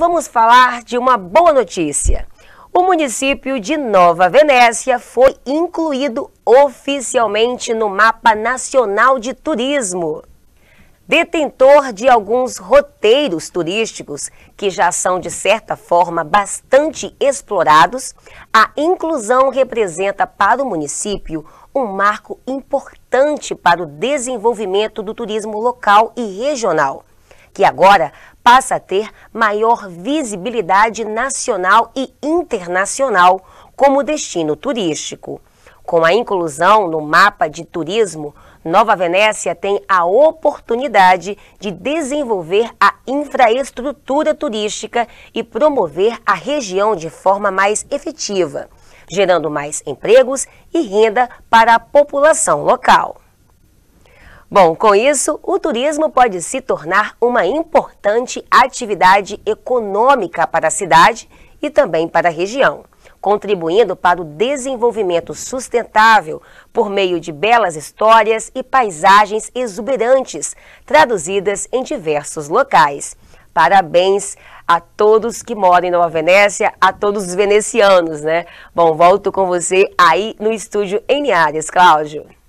vamos falar de uma boa notícia. O município de Nova Venécia foi incluído oficialmente no mapa nacional de turismo. Detentor de alguns roteiros turísticos que já são, de certa forma, bastante explorados, a inclusão representa para o município um marco importante para o desenvolvimento do turismo local e regional, que agora passa a ter maior visibilidade nacional e internacional como destino turístico. Com a inclusão no mapa de turismo, Nova Venécia tem a oportunidade de desenvolver a infraestrutura turística e promover a região de forma mais efetiva, gerando mais empregos e renda para a população local. Bom, com isso, o turismo pode se tornar uma importante atividade econômica para a cidade e também para a região, contribuindo para o desenvolvimento sustentável por meio de belas histórias e paisagens exuberantes, traduzidas em diversos locais. Parabéns a todos que moram em Nova Venécia, a todos os venecianos, né? Bom, volto com você aí no estúdio em Niárias, Cláudio.